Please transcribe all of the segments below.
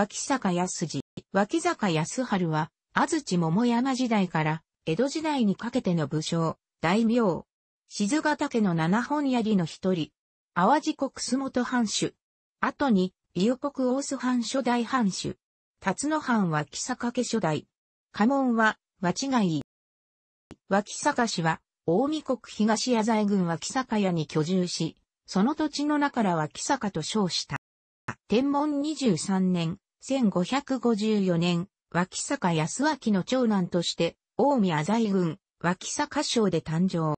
脇坂康次、脇坂康春は、安土桃山時代から、江戸時代にかけての武将、大名。静ヶ岳の七本槍の一人。淡路国洲本藩主。後に、伊予国大須藩初代藩主。辰野藩脇坂家初代。家門は、和違い。脇坂氏は、大見国東野在郡脇坂屋に居住し、その土地の中から脇坂と称した。天文23年、1554年、脇坂康明の長男として、大宮在軍、脇坂省で誕生。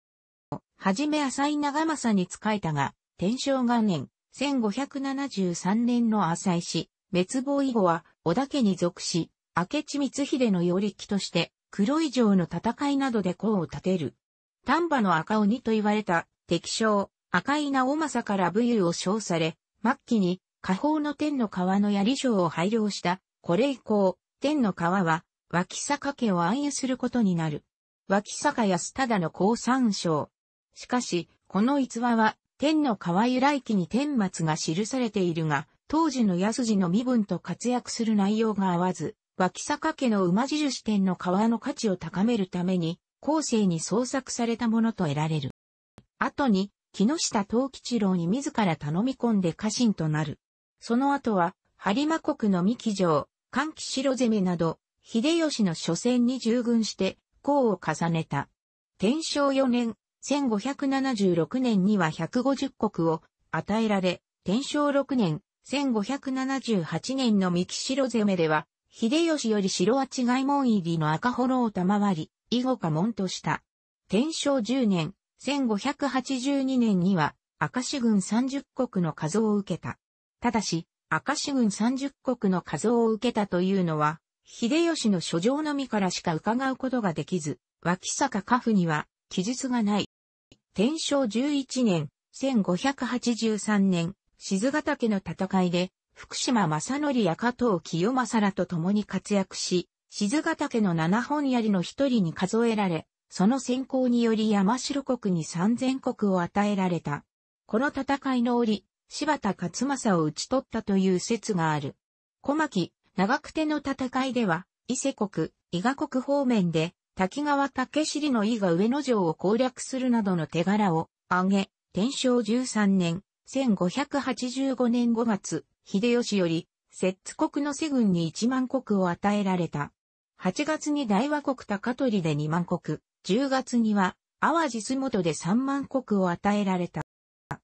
はじめ浅井長政に仕えたが、天正元年、1573年の浅井氏、滅亡以後は、織田家に属し、明智光秀のり木として、黒以上の戦いなどで功を立てる。丹波の赤鬼と言われた、敵将、赤井直政から武勇を称され、末期に下方の天の川の槍章を配慮した、これ以降、天の川は、脇坂家を暗喩することになる。脇坂安忠の降参章。しかし、この逸話は、天の川由来記に天末が記されているが、当時の安次の身分と活躍する内容が合わず、脇坂家の馬印天の川の価値を高めるために、後世に創作されたものと得られる。後に、木下藤吉郎に自ら頼み込んで家臣となる。その後は、播磨国の三木城、関木城攻めなど、秀吉の初戦に従軍して、功を重ねた。天正4年、1576年には150国を与えられ、天正6年、1578年の三木城攻めでは、秀吉より城は違い門入りの赤幌を賜り、以後家門とした。天正10年、1582年には、赤市軍30国の数を受けた。ただし、赤石軍30国の数を受けたというのは、秀吉の書状のみからしか伺うことができず、脇坂家父には記述がない。天正11年、1583年、静ヶ岳の戦いで、福島正則や加藤清正らと共に活躍し、静ヶ岳の七本槍の一人に数えられ、その先行により山城国に三千国を与えられた。この戦いの折、柴田勝正を討ち取ったという説がある。小牧、長久手の戦いでは、伊勢国、伊賀国方面で、滝川武尻の伊賀上野城を攻略するなどの手柄を挙げ、天正13年、1585年5月、秀吉より、摂津国の西軍に1万国を与えられた。8月に大和国高取で2万国、10月には、淡路洲本で3万国を与えられた。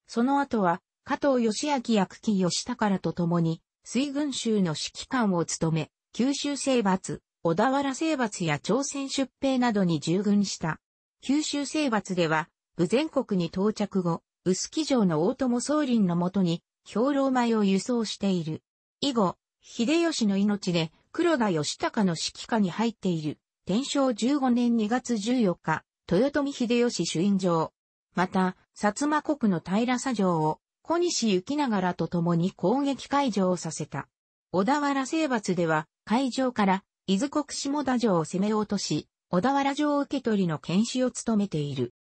その後は、加藤義明役喜義高らと共に、水軍州の指揮官を務め、九州征伐、小田原征伐や朝鮮出兵などに従軍した。九州征伐では、武全国に到着後、薄木城の大友総林のもとに、兵糧米を輸送している。以後、秀吉の命で黒田義高の指揮下に入っている、天正15年2月14日、豊臣秀吉主印城。また、薩摩国の平佐城を小西行長らと共に攻撃会場をさせた。小田原征伐では、会場から、伊豆国下田城を攻め落とし、小田原城受け取りの剣士を務めている。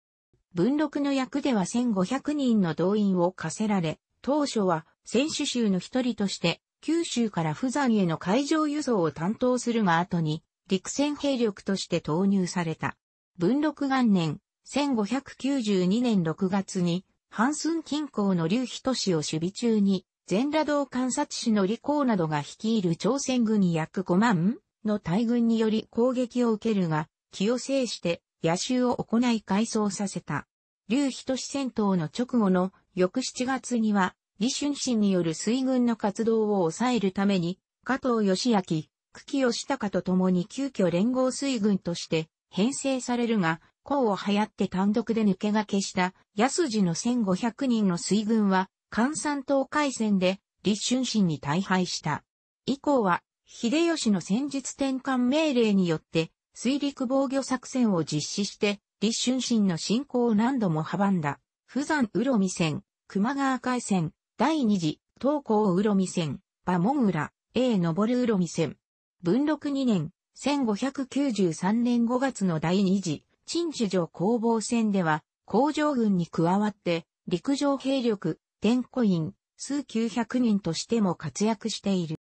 文禄の役では1500人の動員を課せられ、当初は選手衆の一人として、九州から富山への海上輸送を担当するが後に、陸戦兵力として投入された。文禄元年、1592年6月に、ハンスン近郊の劉秘都市を守備中に、全羅道観察士の李光などが率いる朝鮮軍に約5万の大軍により攻撃を受けるが、気を制して野襲を行い改装させた。劉秘都市戦闘の直後の翌7月には、李春心による水軍の活動を抑えるために、加藤義明、久喜義隆と共に急遽連合水軍として編成されるが、功を流行って単独で抜けがけした安次の1500人の水軍は、関山東海戦で立春心に大敗した。以降は、秀吉の戦術転換命令によって、水陸防御作戦を実施して、立春心の進行を何度も阻んだ。富山浦見戦、熊川海戦、第二次、東高浦見戦、馬門浦、A 登る浦見戦。文禄2年、1593年5月の第二次、陳主城攻防戦では、工場軍に加わって、陸上兵力、天古院、数900人としても活躍している。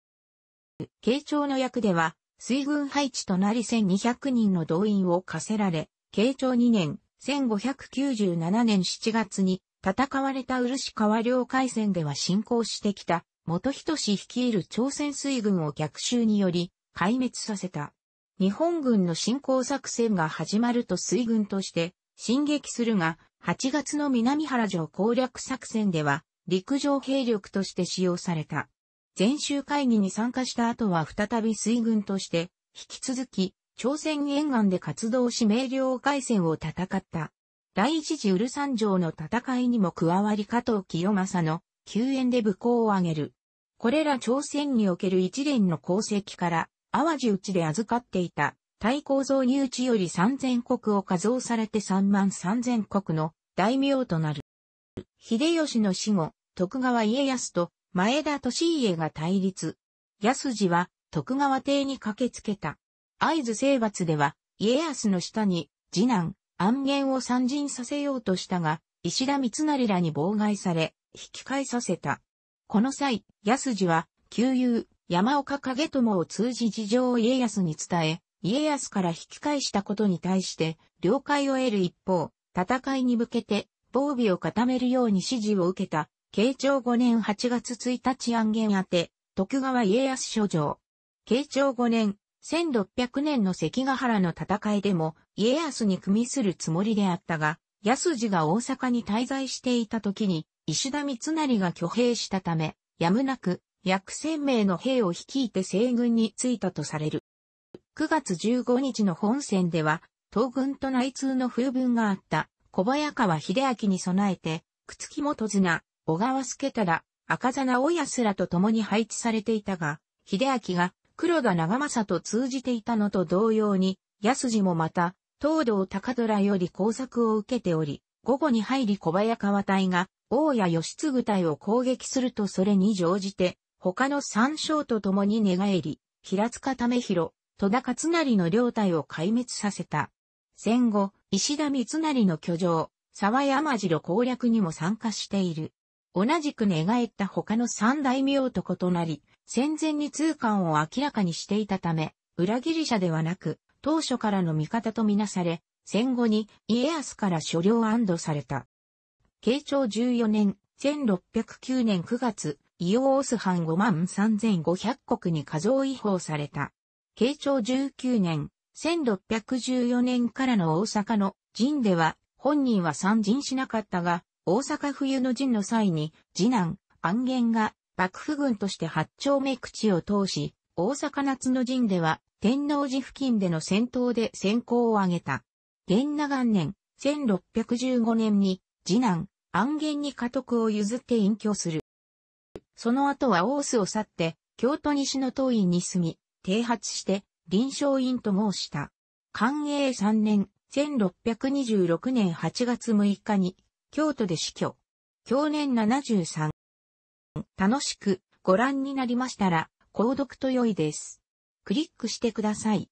慶長の役では、水軍配置となり1200人の動員を課せられ、慶長2年、1597年7月に、戦われた漆川領海戦では進行してきた、元人氏率いる朝鮮水軍を逆襲により、壊滅させた。日本軍の侵攻作戦が始まると水軍として進撃するが、8月の南原城攻略作戦では陸上兵力として使用された。全州会議に参加した後は再び水軍として引き続き朝鮮沿岸で活動し明瞭海戦を戦った。第一次ウルサン城の戦いにも加わり加藤清正の救援で武功を挙げる。これら朝鮮における一連の功績から淡路内で預かっていた、対構造入地より三千国を加増されて三万三千国の大名となる。秀吉の死後、徳川家康と前田利家が対立。安次は徳川邸に駆けつけた。合図征伐では家康の下に次男、安元を参陣させようとしたが、石田三成らに妨害され、引き返させた。この際、安次は、旧友、山岡景友を通じ事情を家康に伝え、家康から引き返したことに対して、了解を得る一方、戦いに向けて、防備を固めるように指示を受けた、慶長5年8月1日安元宛て、徳川家康書城。慶長5年、1600年の関ヶ原の戦いでも、家康に組みするつもりであったが、安次が大阪に滞在していた時に、石田三成が挙兵したため、やむなく、約千名の兵を率いて西軍に着いたとされる。9月15日の本戦では、東軍と内通の風文があった小早川秀明に備えて、くつき元綱、小川助ら赤座直安らと共に配置されていたが、秀明が黒田長政と通じていたのと同様に、安次もまた、東道高虎より工作を受けており、午後に入り小早川隊が、大谷義継隊を攻撃するとそれに乗じて、他の三将と共に寝返り、平塚為広、戸田勝成の両隊を壊滅させた。戦後、石田三成の居城、沢山城攻略にも参加している。同じく寝返った他の三大名と異なり、戦前に通関を明らかにしていたため、裏切り者ではなく、当初からの味方とみなされ、戦後に家康から所領安堵された。慶長14年、1609年9月、イオース藩5万3500国に過剰違法された。慶長19年、1614年からの大阪の陣では、本人は参陣しなかったが、大阪冬の陣の際に、次男、安元が、幕府軍として八丁目口を通し、大阪夏の陣では、天王寺付近での戦闘で先行を挙げた。元那元年、1615年に、次男、安元に家督を譲って隠居する。その後は大須を去って、京都西の東院に住み、停発して、臨床院と申した。寛永3年、1626年8月6日に、京都で死去。去年73。楽しくご覧になりましたら、購読と良いです。クリックしてください。